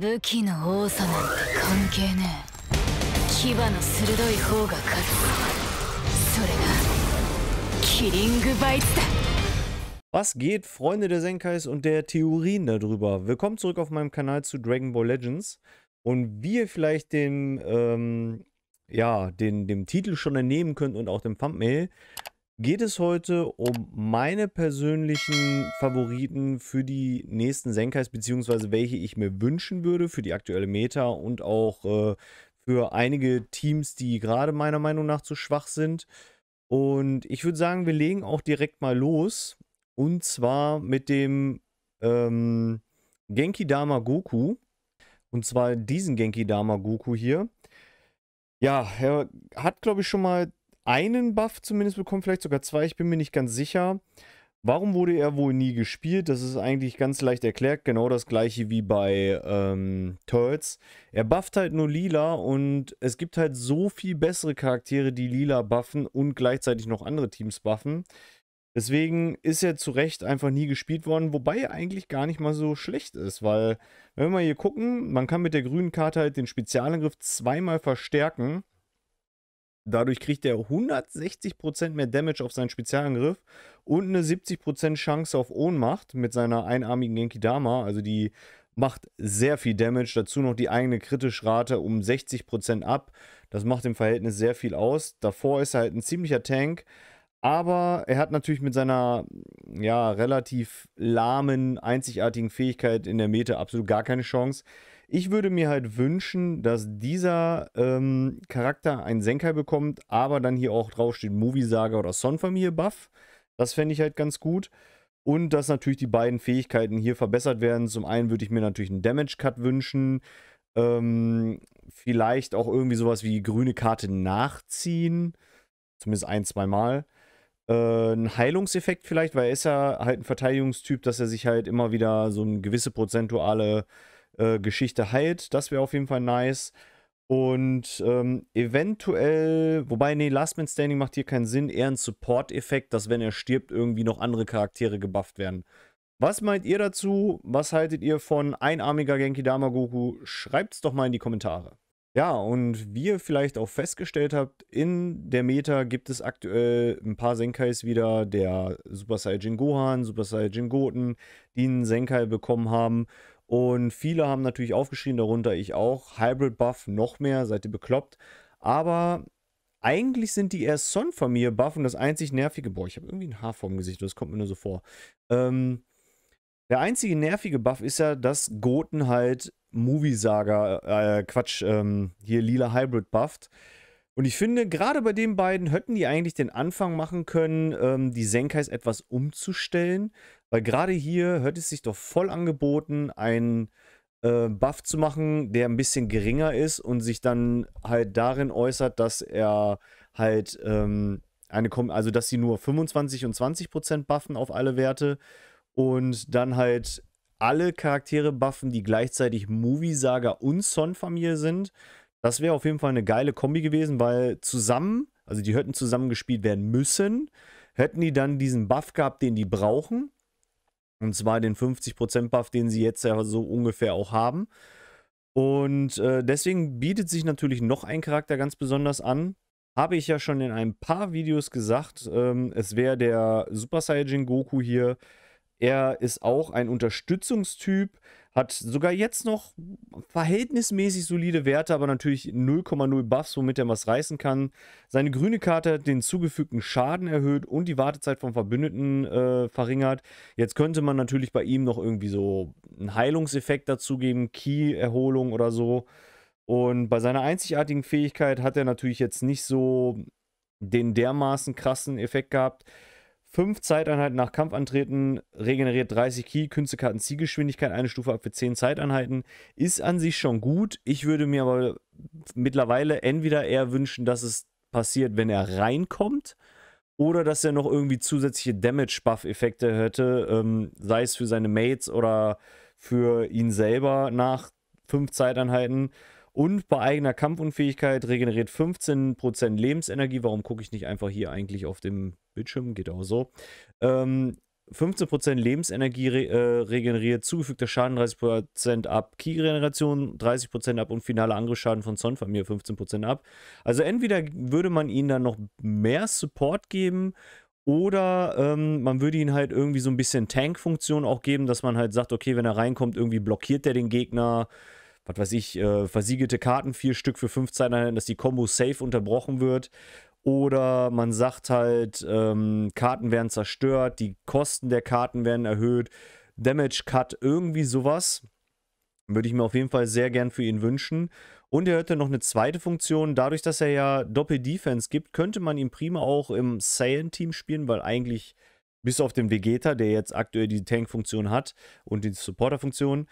武器の多さなんて関係ねえ牙の鋭い方が勝つそれがキリングバイツだ Was geht, Freunde der Senkais und der Theorien darüber? Willkommen zurück auf meinem Kanal zu Dragon Ball Legends. Und wie ihr vielleicht den, ähm, ja, den, dem Titel schon entnehmen könnt und auch dem Thumbnail, geht es heute um meine persönlichen Favoriten für die nächsten Senkais, beziehungsweise welche ich mir wünschen würde für die aktuelle Meta und auch äh, für einige Teams, die gerade meiner Meinung nach zu schwach sind. Und ich würde sagen, wir legen auch direkt mal los. Und zwar mit dem ähm, Genki Dama Goku. Und zwar diesen Genki Dama Goku hier. Ja, er hat, glaube ich, schon mal einen Buff zumindest bekommen, vielleicht sogar zwei, ich bin mir nicht ganz sicher. Warum wurde er wohl nie gespielt? Das ist eigentlich ganz leicht erklärt. Genau das gleiche wie bei ähm, Turtles. Er bufft halt nur lila und es gibt halt so viel bessere Charaktere, die lila buffen und gleichzeitig noch andere Teams buffen. Deswegen ist er zu Recht einfach nie gespielt worden, wobei er eigentlich gar nicht mal so schlecht ist, weil, wenn wir hier gucken, man kann mit der grünen Karte halt den Spezialangriff zweimal verstärken. Dadurch kriegt er 160% mehr Damage auf seinen Spezialangriff und eine 70% Chance auf Ohnmacht mit seiner einarmigen Genkidama. Also die macht sehr viel Damage. Dazu noch die eigene Kritischrate um 60% ab. Das macht im Verhältnis sehr viel aus. Davor ist er halt ein ziemlicher Tank. Aber er hat natürlich mit seiner ja, relativ lahmen, einzigartigen Fähigkeit in der Mete absolut gar keine Chance. Ich würde mir halt wünschen, dass dieser ähm, Charakter einen Senkai bekommt, aber dann hier auch draufsteht Movie-Saga oder Son-Familie-Buff. Das fände ich halt ganz gut. Und dass natürlich die beiden Fähigkeiten hier verbessert werden. Zum einen würde ich mir natürlich einen Damage-Cut wünschen. Ähm, vielleicht auch irgendwie sowas wie grüne Karte nachziehen. Zumindest ein, zweimal. Äh, ein Heilungseffekt vielleicht, weil er ist ja halt ein Verteidigungstyp, dass er sich halt immer wieder so eine gewisse prozentuale äh, Geschichte heilt. Das wäre auf jeden Fall nice. Und ähm, eventuell, wobei, nee, Last Man Standing macht hier keinen Sinn, eher ein Support-Effekt, dass wenn er stirbt, irgendwie noch andere Charaktere gebufft werden. Was meint ihr dazu? Was haltet ihr von einarmiger Genki Dama Goku? Schreibt es doch mal in die Kommentare. Ja, und wie ihr vielleicht auch festgestellt habt, in der Meta gibt es aktuell ein paar Senkais wieder, der Super Saiyajin Gohan, Super Saiyajin Goten, die einen Senkai bekommen haben. Und viele haben natürlich aufgeschrieben, darunter ich auch, Hybrid Buff noch mehr, seid ihr bekloppt. Aber eigentlich sind die eher Son von mir Buff und das einzig nervige, boah, ich habe irgendwie ein Haar vorm Gesicht, das kommt mir nur so vor. Ähm, der einzige nervige Buff ist ja, dass Goten halt Movie Saga, äh, äh, Quatsch, ähm, hier lila Hybrid bufft. Und ich finde, gerade bei den beiden hätten die eigentlich den Anfang machen können, ähm, die Senkais etwas umzustellen. Weil gerade hier hätte es sich doch voll angeboten, einen äh, Buff zu machen, der ein bisschen geringer ist und sich dann halt darin äußert, dass er halt ähm, eine, Kom also dass sie nur 25 und 20 Prozent buffen auf alle Werte und dann halt alle Charaktere buffen, die gleichzeitig Movie-Saga und Son-Familie sind das wäre auf jeden Fall eine geile Kombi gewesen, weil zusammen, also die hätten zusammen gespielt werden müssen, hätten die dann diesen Buff gehabt, den die brauchen. Und zwar den 50% Buff, den sie jetzt ja so ungefähr auch haben. Und äh, deswegen bietet sich natürlich noch ein Charakter ganz besonders an. Habe ich ja schon in ein paar Videos gesagt, ähm, es wäre der Super Saiyajin Goku hier. Er ist auch ein Unterstützungstyp, hat sogar jetzt noch verhältnismäßig solide Werte, aber natürlich 0,0 Buffs, womit er was reißen kann. Seine grüne Karte hat den zugefügten Schaden erhöht und die Wartezeit vom Verbündeten äh, verringert. Jetzt könnte man natürlich bei ihm noch irgendwie so einen Heilungseffekt dazugeben, Key-Erholung oder so. Und bei seiner einzigartigen Fähigkeit hat er natürlich jetzt nicht so den dermaßen krassen Effekt gehabt. 5 Zeiteinheiten nach Kampfantreten, regeneriert 30 Ki, Künstekarten Zielgeschwindigkeit, eine Stufe ab für 10 Zeiteinheiten. Ist an sich schon gut. Ich würde mir aber mittlerweile entweder eher wünschen, dass es passiert, wenn er reinkommt, oder dass er noch irgendwie zusätzliche Damage-Buff-Effekte hätte, ähm, sei es für seine Mates oder für ihn selber nach 5 Zeiteinheiten. Und bei eigener Kampfunfähigkeit regeneriert 15% Lebensenergie. Warum gucke ich nicht einfach hier eigentlich auf dem Bildschirm? Geht auch so. Ähm, 15% Lebensenergie re äh, regeneriert, zugefügter Schaden 30% ab, key regeneration 30% ab und finale Angriffsschaden von Zonfamilie 15% ab. Also entweder würde man ihnen dann noch mehr Support geben oder ähm, man würde ihnen halt irgendwie so ein bisschen Tank-Funktion auch geben, dass man halt sagt, okay, wenn er reinkommt, irgendwie blockiert er den Gegner was weiß ich, äh, versiegelte Karten, vier Stück für fünf Zeiten, dass die Combo safe unterbrochen wird. Oder man sagt halt, ähm, Karten werden zerstört, die Kosten der Karten werden erhöht, Damage Cut, irgendwie sowas. Würde ich mir auf jeden Fall sehr gern für ihn wünschen. Und er hätte noch eine zweite Funktion. Dadurch, dass er ja Doppel-Defense gibt, könnte man ihn prima auch im Saiyan-Team spielen, weil eigentlich bis auf den Vegeta, der jetzt aktuell die Tank-Funktion hat und die Supporter-Funktion,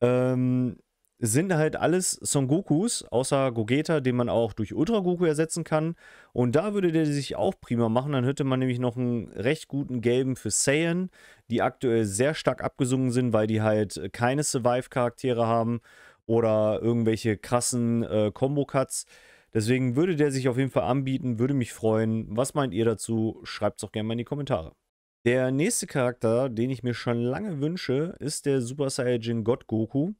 ähm, sind halt alles Son Gokus, außer Gogeta, den man auch durch Ultra Goku ersetzen kann. Und da würde der sich auch prima machen. Dann hätte man nämlich noch einen recht guten gelben für Saiyan, die aktuell sehr stark abgesungen sind, weil die halt keine Survive-Charaktere haben oder irgendwelche krassen äh, Combo-Cuts. Deswegen würde der sich auf jeden Fall anbieten, würde mich freuen. Was meint ihr dazu? Schreibt es auch gerne mal in die Kommentare. Der nächste Charakter, den ich mir schon lange wünsche, ist der Super Saiyajin God Goku.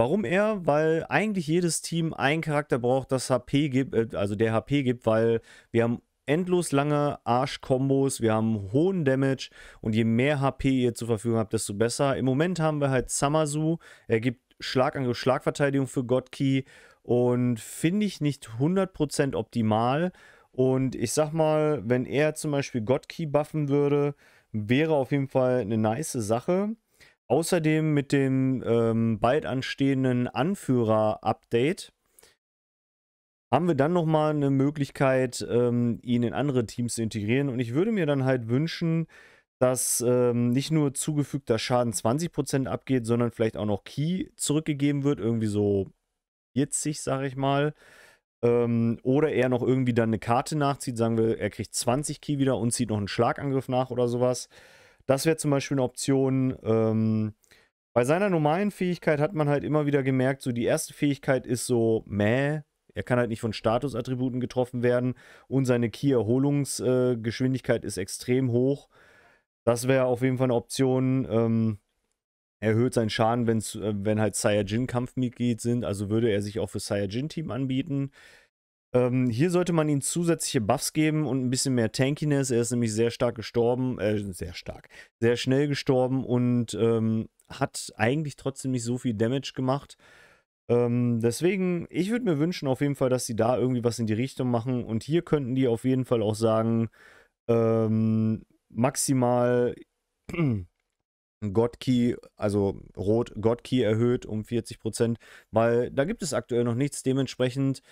Warum er? Weil eigentlich jedes Team einen Charakter braucht, das HP gibt, äh, also der HP gibt, weil wir haben endlos lange Arsch-Kombos, wir haben hohen Damage und je mehr HP ihr zur Verfügung habt, desto besser. Im Moment haben wir halt Samazu, er gibt Schlagangriff, Schlagverteidigung für Godkey und finde ich nicht 100% optimal. Und ich sag mal, wenn er zum Beispiel Godkey buffen würde, wäre auf jeden Fall eine nice Sache. Außerdem mit dem ähm, bald anstehenden Anführer-Update haben wir dann nochmal eine Möglichkeit, ähm, ihn in andere Teams zu integrieren. Und ich würde mir dann halt wünschen, dass ähm, nicht nur zugefügter Schaden 20% abgeht, sondern vielleicht auch noch Key zurückgegeben wird, irgendwie so 40, sage ich mal. Ähm, oder er noch irgendwie dann eine Karte nachzieht, sagen wir, er kriegt 20 Key wieder und zieht noch einen Schlagangriff nach oder sowas. Das wäre zum Beispiel eine Option. Ähm, bei seiner normalen Fähigkeit hat man halt immer wieder gemerkt, so die erste Fähigkeit ist so, meh, er kann halt nicht von Statusattributen getroffen werden und seine Key-Erholungsgeschwindigkeit äh, ist extrem hoch. Das wäre auf jeden Fall eine Option. Ähm, erhöht seinen Schaden, wenn's, äh, wenn halt Saiyajin-Kampfmitglied sind. Also würde er sich auch für Saiyajin-Team anbieten. Ähm, hier sollte man ihm zusätzliche Buffs geben und ein bisschen mehr Tankiness. Er ist nämlich sehr stark gestorben, äh, sehr stark, sehr schnell gestorben und ähm, hat eigentlich trotzdem nicht so viel Damage gemacht. Ähm, deswegen, ich würde mir wünschen auf jeden Fall, dass sie da irgendwie was in die Richtung machen. Und hier könnten die auf jeden Fall auch sagen, ähm, maximal God Key, also Rot God Key erhöht um 40%, weil da gibt es aktuell noch nichts. Dementsprechend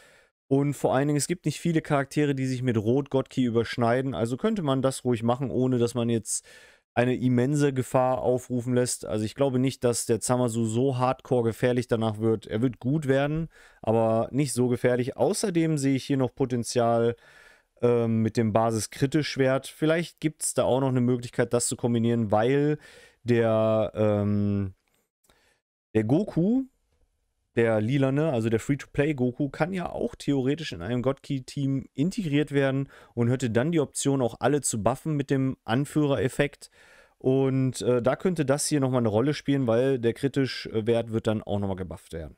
und vor allen Dingen, es gibt nicht viele Charaktere, die sich mit Rot Gottki überschneiden. Also könnte man das ruhig machen, ohne dass man jetzt eine immense Gefahr aufrufen lässt. Also ich glaube nicht, dass der Zamasu so hardcore gefährlich danach wird. Er wird gut werden, aber nicht so gefährlich. Außerdem sehe ich hier noch Potenzial ähm, mit dem Basis-Kritisch-Schwert. Vielleicht gibt es da auch noch eine Möglichkeit, das zu kombinieren, weil der, ähm, der Goku der lilane, also der Free-to-Play-Goku, kann ja auch theoretisch in einem Godkey-Team integriert werden und hätte dann die Option, auch alle zu buffen mit dem Anführereffekt. Und äh, da könnte das hier nochmal eine Rolle spielen, weil der kritische äh, Wert wird dann auch nochmal gebufft werden.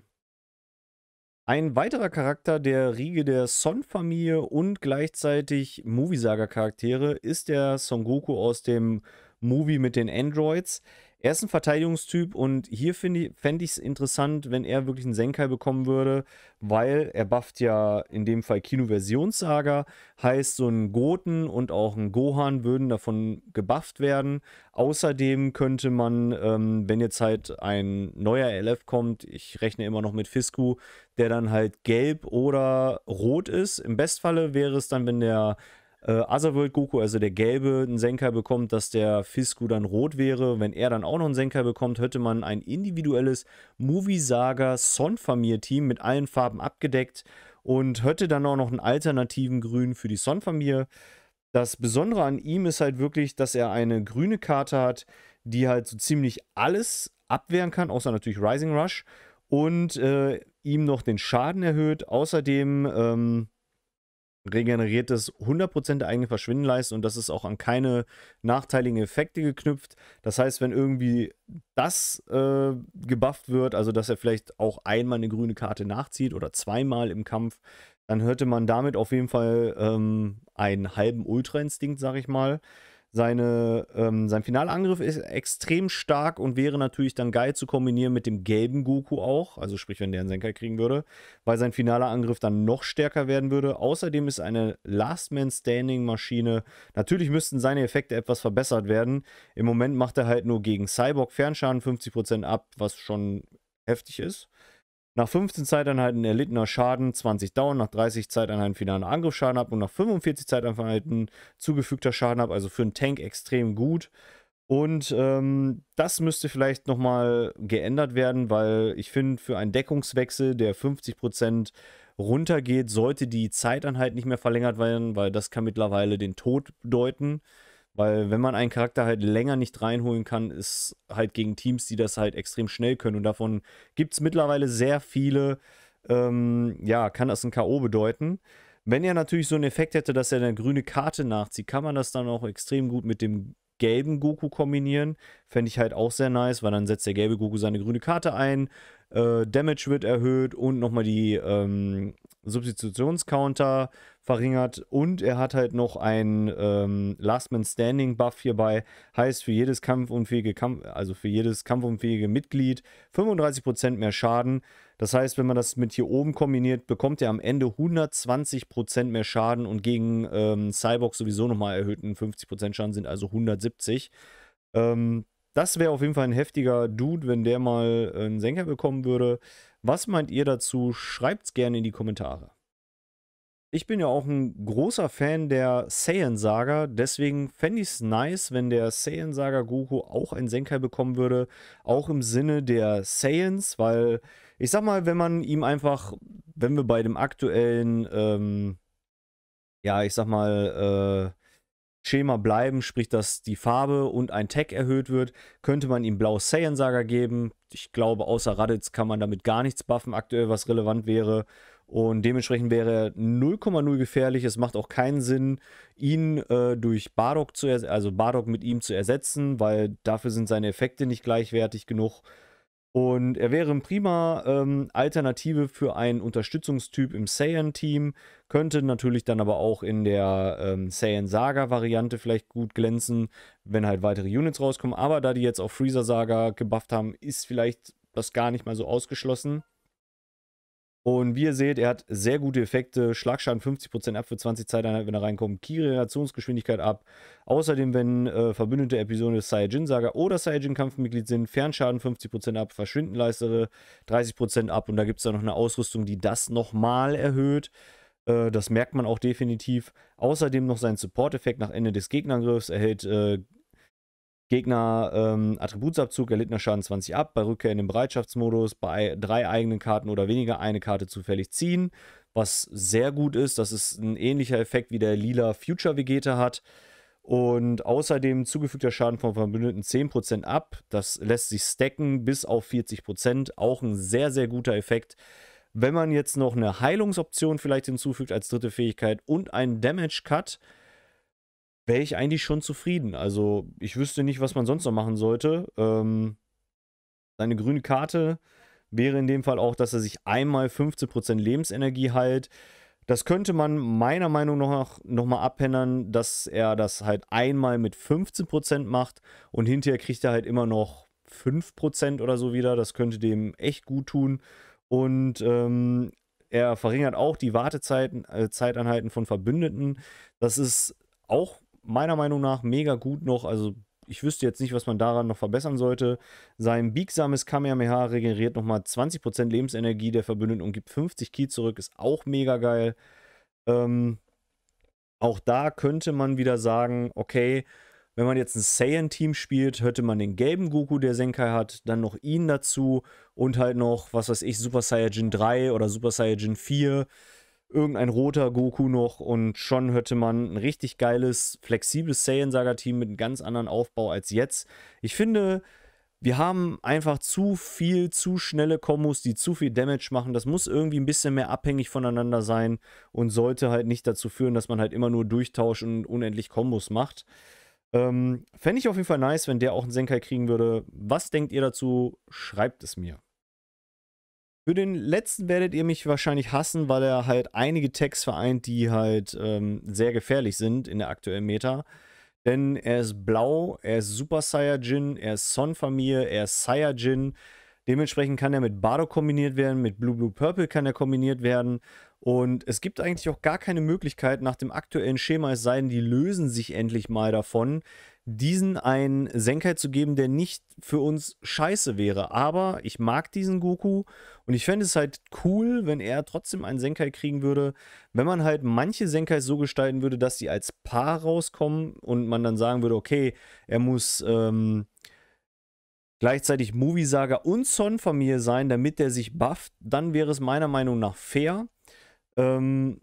Ein weiterer Charakter der Riege der Son-Familie und gleichzeitig movie saga charaktere ist der Son Goku aus dem Movie mit den Androids. Er ist ein Verteidigungstyp und hier fände ich es interessant, wenn er wirklich einen Senkai bekommen würde, weil er bufft ja in dem Fall Kinoversionssager. heißt so ein Goten und auch ein Gohan würden davon gebufft werden. Außerdem könnte man, ähm, wenn jetzt halt ein neuer LF kommt, ich rechne immer noch mit Fisku, der dann halt gelb oder rot ist. Im Bestfalle wäre es dann, wenn der äh, Otherworld Goku, also der Gelbe, einen Senker bekommt, dass der Fisku dann rot wäre. Wenn er dann auch noch einen Senker bekommt, hätte man ein individuelles Movie-Saga Son-Familie-Team mit allen Farben abgedeckt und hätte dann auch noch einen alternativen Grün für die Son-Familie. Das Besondere an ihm ist halt wirklich, dass er eine grüne Karte hat, die halt so ziemlich alles abwehren kann, außer natürlich Rising Rush und äh, ihm noch den Schaden erhöht. Außerdem ähm, regeneriertes 100% der eigenen Verschwindenleistung und das ist auch an keine nachteiligen Effekte geknüpft. Das heißt, wenn irgendwie das äh, gebufft wird, also dass er vielleicht auch einmal eine grüne Karte nachzieht oder zweimal im Kampf, dann hörte man damit auf jeden Fall ähm, einen halben Ultra-Instinkt, sag ich mal. Seine, ähm, sein Finalangriff ist extrem stark und wäre natürlich dann geil zu kombinieren mit dem gelben Goku auch. Also sprich, wenn der einen Senkai kriegen würde, weil sein finaler Angriff dann noch stärker werden würde. Außerdem ist eine Last Man Standing Maschine. Natürlich müssten seine Effekte etwas verbessert werden. Im Moment macht er halt nur gegen Cyborg Fernschaden 50% ab, was schon heftig ist. Nach 15 Zeiteinheiten erlittener Schaden 20 Down, nach 30 Zeiteinheiten finaler Angriffsschaden ab und nach 45 Zeiteinheiten zugefügter Schaden ab. Also für einen Tank extrem gut. Und ähm, das müsste vielleicht nochmal geändert werden, weil ich finde, für einen Deckungswechsel, der 50% runtergeht, sollte die Zeiteinheit nicht mehr verlängert werden, weil das kann mittlerweile den Tod bedeuten. Weil wenn man einen Charakter halt länger nicht reinholen kann, ist halt gegen Teams, die das halt extrem schnell können. Und davon gibt es mittlerweile sehr viele. Ähm, ja, kann das ein K.O. bedeuten. Wenn er natürlich so einen Effekt hätte, dass er eine grüne Karte nachzieht, kann man das dann auch extrem gut mit dem gelben Goku kombinieren. Fände ich halt auch sehr nice, weil dann setzt der gelbe Goku seine grüne Karte ein, äh, Damage wird erhöht und nochmal die ähm, Substitutionscounter verringert und er hat halt noch einen ähm, Last Man Standing Buff hierbei. Heißt für jedes kampfunfähige Kampf, also für jedes kampfunfähige Mitglied 35% mehr Schaden. Das heißt, wenn man das mit hier oben kombiniert, bekommt er am Ende 120% mehr Schaden und gegen ähm, Cyborg sowieso nochmal erhöhten 50% Schaden sind also 170. Ähm, das wäre auf jeden Fall ein heftiger Dude, wenn der mal äh, einen Senker bekommen würde. Was meint ihr dazu? Schreibt es gerne in die Kommentare. Ich bin ja auch ein großer Fan der Saiyan-Saga, deswegen fände ich es nice, wenn der Saiyan-Saga Goku auch einen Senkai bekommen würde, auch im Sinne der Saiyans, weil ich sag mal, wenn man ihm einfach, wenn wir bei dem aktuellen, ähm, ja, ich sag mal, äh, Schema bleiben, sprich, dass die Farbe und ein Tag erhöht wird, könnte man ihm Blau Saiyan Saga geben. Ich glaube, außer Raditz kann man damit gar nichts buffen aktuell, was relevant wäre. Und dementsprechend wäre er 0,0 gefährlich. Es macht auch keinen Sinn, ihn äh, durch Bardock zu also Bardock mit ihm zu ersetzen, weil dafür sind seine Effekte nicht gleichwertig genug. Und er wäre eine prima ähm, Alternative für einen Unterstützungstyp im Saiyan-Team, könnte natürlich dann aber auch in der ähm, Saiyan-Saga-Variante vielleicht gut glänzen, wenn halt weitere Units rauskommen. Aber da die jetzt auf Freezer-Saga gebufft haben, ist vielleicht das gar nicht mal so ausgeschlossen. Und wie ihr seht, er hat sehr gute Effekte. Schlagschaden 50% ab für 20 Zeiteinheiten, wenn er reinkommt. Kiri Reaktionsgeschwindigkeit ab. Außerdem, wenn äh, verbündete Episoden des Saiyajin-Saga oder Saiyajin-Kampfmitglied sind, Fernschaden 50% ab, Verschwindenleistere 30% ab. Und da gibt es dann noch eine Ausrüstung, die das nochmal erhöht. Äh, das merkt man auch definitiv. Außerdem noch sein Support-Effekt nach Ende des Gegnerangriffs erhält äh, Gegner ähm, Attributsabzug, erlittener Schaden 20 ab, bei Rückkehr in den Bereitschaftsmodus bei drei eigenen Karten oder weniger eine Karte zufällig ziehen, was sehr gut ist. Das ist ein ähnlicher Effekt, wie der lila Future Vegeta hat. Und außerdem zugefügter Schaden von Verbündeten 10% ab. Das lässt sich stacken bis auf 40%. Auch ein sehr, sehr guter Effekt. Wenn man jetzt noch eine Heilungsoption vielleicht hinzufügt als dritte Fähigkeit und einen Damage Cut, wäre ich eigentlich schon zufrieden. Also ich wüsste nicht, was man sonst noch machen sollte. Ähm, seine grüne Karte wäre in dem Fall auch, dass er sich einmal 15% Lebensenergie heilt. Das könnte man meiner Meinung nach nochmal abändern, dass er das halt einmal mit 15% macht und hinterher kriegt er halt immer noch 5% oder so wieder. Das könnte dem echt gut tun. Und ähm, er verringert auch die Wartezeiten, äh, Zeiteinheiten von Verbündeten. Das ist auch meiner Meinung nach mega gut noch. Also ich wüsste jetzt nicht, was man daran noch verbessern sollte. Sein biegsames Kamehameha regeneriert nochmal 20% Lebensenergie der Verbündeten und gibt 50 Ki zurück. Ist auch mega geil. Ähm, auch da könnte man wieder sagen, okay, wenn man jetzt ein Saiyan-Team spielt, hätte man den gelben Goku, der Senkai hat, dann noch ihn dazu und halt noch, was weiß ich, Super Saiyajin 3 oder Super Saiyajin 4 irgendein roter Goku noch und schon hätte man ein richtig geiles, flexibles Saiyan Saga Team mit einem ganz anderen Aufbau als jetzt. Ich finde, wir haben einfach zu viel, zu schnelle Kombos, die zu viel Damage machen. Das muss irgendwie ein bisschen mehr abhängig voneinander sein und sollte halt nicht dazu führen, dass man halt immer nur durchtauscht und unendlich Kombos macht. Ähm, Fände ich auf jeden Fall nice, wenn der auch einen Senkai kriegen würde. Was denkt ihr dazu? Schreibt es mir. Für den letzten werdet ihr mich wahrscheinlich hassen, weil er halt einige Tags vereint, die halt ähm, sehr gefährlich sind in der aktuellen Meta. Denn er ist blau, er ist Super Saiyajin, er ist Son-Familie, er ist Saiyajin, Dementsprechend kann er mit Bardo kombiniert werden, mit Blue Blue Purple kann er kombiniert werden. Und es gibt eigentlich auch gar keine Möglichkeit nach dem aktuellen Schema, es sei denn, die lösen sich endlich mal davon, diesen einen Senkai zu geben, der nicht für uns scheiße wäre. Aber ich mag diesen Goku und ich fände es halt cool, wenn er trotzdem einen Senkai kriegen würde, wenn man halt manche Senkai so gestalten würde, dass sie als Paar rauskommen und man dann sagen würde, okay, er muss ähm, gleichzeitig Movie-Saga und Son-Familie sein, damit der sich bufft, dann wäre es meiner Meinung nach fair. Ähm,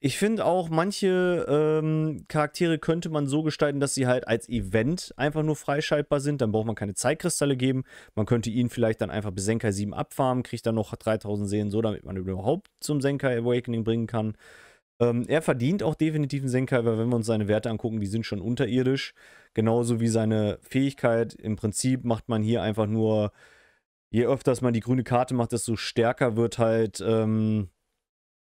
ich finde auch, manche ähm, Charaktere könnte man so gestalten, dass sie halt als Event einfach nur freischaltbar sind. Dann braucht man keine Zeitkristalle geben. Man könnte ihn vielleicht dann einfach bis Senkai 7 abfarmen, kriegt dann noch 3000 Seelen so, damit man überhaupt zum Senkai Awakening bringen kann. Ähm, er verdient auch definitiv einen Senkai, weil wenn wir uns seine Werte angucken, die sind schon unterirdisch. Genauso wie seine Fähigkeit. Im Prinzip macht man hier einfach nur, je öfters man die grüne Karte macht, desto stärker wird halt ähm,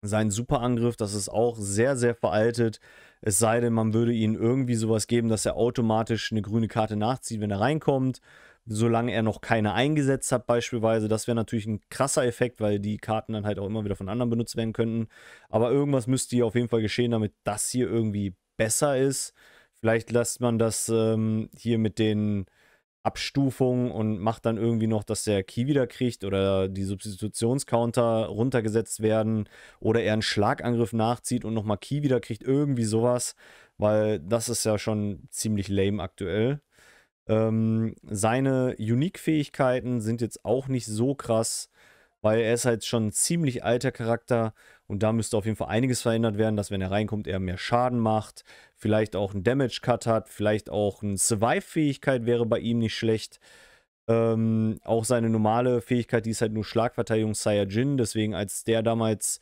sein Superangriff. Das ist auch sehr, sehr veraltet. Es sei denn, man würde ihm irgendwie sowas geben, dass er automatisch eine grüne Karte nachzieht, wenn er reinkommt solange er noch keine eingesetzt hat beispielsweise. Das wäre natürlich ein krasser Effekt, weil die Karten dann halt auch immer wieder von anderen benutzt werden könnten. Aber irgendwas müsste hier auf jeden Fall geschehen, damit das hier irgendwie besser ist. Vielleicht lässt man das ähm, hier mit den Abstufungen und macht dann irgendwie noch, dass der Key wieder kriegt oder die Substitutionscounter runtergesetzt werden oder er einen Schlagangriff nachzieht und nochmal Key wieder kriegt. Irgendwie sowas, weil das ist ja schon ziemlich lame aktuell. Ähm, seine Unique-Fähigkeiten sind jetzt auch nicht so krass, weil er ist halt schon ein ziemlich alter Charakter und da müsste auf jeden Fall einiges verändert werden, dass wenn er reinkommt, er mehr Schaden macht, vielleicht auch einen Damage-Cut hat, vielleicht auch eine Survive-Fähigkeit wäre bei ihm nicht schlecht. Ähm, auch seine normale Fähigkeit, die ist halt nur Schlagverteidigung Saiyajin, deswegen als der damals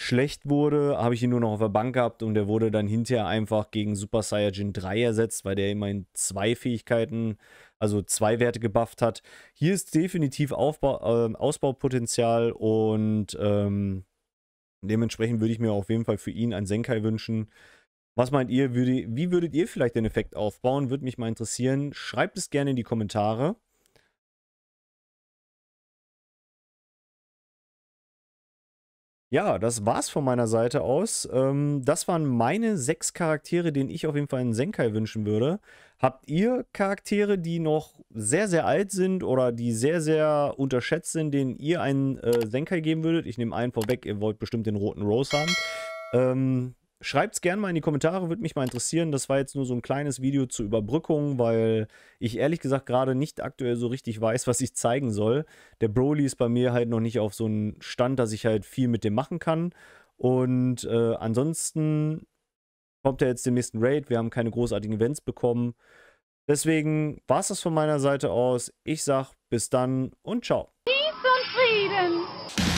schlecht wurde, habe ich ihn nur noch auf der Bank gehabt und er wurde dann hinterher einfach gegen Super Saiyajin 3 ersetzt, weil der immerhin zwei Fähigkeiten, also zwei Werte gebufft hat. Hier ist definitiv Aufbau, äh, Ausbaupotenzial und ähm, dementsprechend würde ich mir auf jeden Fall für ihn einen Senkai wünschen. Was meint ihr, würde, wie würdet ihr vielleicht den Effekt aufbauen? Würde mich mal interessieren. Schreibt es gerne in die Kommentare. Ja, das war's von meiner Seite aus. Ähm, das waren meine sechs Charaktere, denen ich auf jeden Fall einen Senkai wünschen würde. Habt ihr Charaktere, die noch sehr, sehr alt sind oder die sehr, sehr unterschätzt sind, denen ihr einen äh, Senkai geben würdet? Ich nehme einen vorweg, ihr wollt bestimmt den roten Rose haben. Ähm, Schreibt es gerne mal in die Kommentare, würde mich mal interessieren. Das war jetzt nur so ein kleines Video zur Überbrückung, weil ich ehrlich gesagt gerade nicht aktuell so richtig weiß, was ich zeigen soll. Der Broly ist bei mir halt noch nicht auf so einem Stand, dass ich halt viel mit dem machen kann. Und äh, ansonsten kommt er jetzt den nächsten Raid. Wir haben keine großartigen Events bekommen. Deswegen war es das von meiner Seite aus. Ich sag bis dann und ciao. Peace und Frieden.